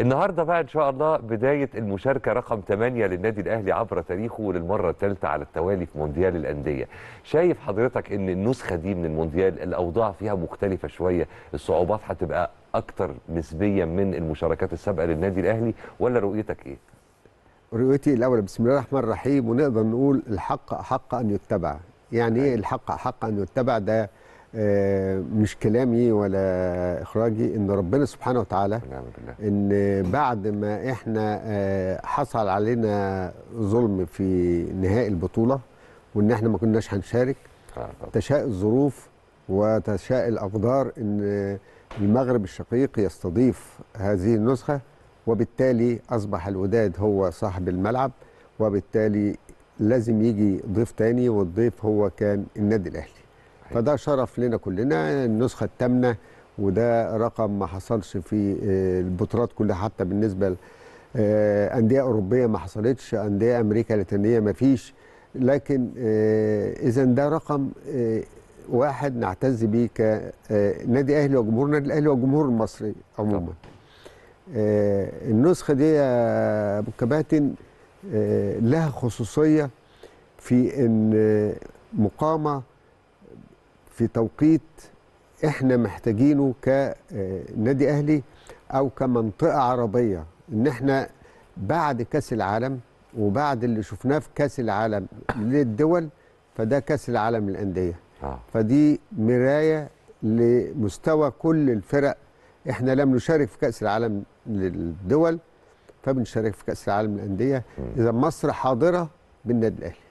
النهارده بقى ان شاء الله بدايه المشاركه رقم 8 للنادي الاهلي عبر تاريخه للمره الثالثه على التوالي في مونديال الانديه شايف حضرتك ان النسخه دي من المونديال الاوضاع فيها مختلفه شويه الصعوبات هتبقى اكتر نسبيا من المشاركات السابقه للنادي الاهلي ولا رؤيتك ايه رؤيتي الاول بسم الله الرحمن الرحيم ونقدر نقول الحق حق ان يتبع يعني ايه أيوة. الحق حق ان يتبع ده آه، مش كلامي ولا اخراجي ان ربنا سبحانه وتعالى نعم، نعم، نعم. ان بعد ما احنا آه، حصل علينا ظلم في نهائي البطوله وان احنا ما كناش هنشارك آه، تشاء الظروف وتشاء الاقدار ان المغرب الشقيق يستضيف هذه النسخه وبالتالي اصبح الوداد هو صاحب الملعب وبالتالي لازم يجي ضيف تاني والضيف هو كان النادي الاهلي فده شرف لنا كلنا النسخه الثامنه وده رقم ما حصلش في آه، البطولات كلها حتى بالنسبه لانديه آه، اوروبيه ما حصلتش انديه امريكا اللاتينيه ما فيش لكن آه، اذا ده رقم واحد نعتز بيه كنادي اهلي وجمهور النادي الاهلي والجمهور المصري عموما النسخه دي يا كباتن لها خصوصيه في ان مقامه في توقيت احنا محتاجينه كنادي آه، اهلي او كمنطقه عربيه ان احنا بعد كاس العالم وبعد اللي شفناه في كاس العالم للدول فده كاس العالم للانديه آه. فدي مرايه لمستوى كل الفرق احنا لم نشارك في كاس العالم للدول فبنشارك في كاس العالم للانديه اذا مصر حاضره بالنادي الاهلي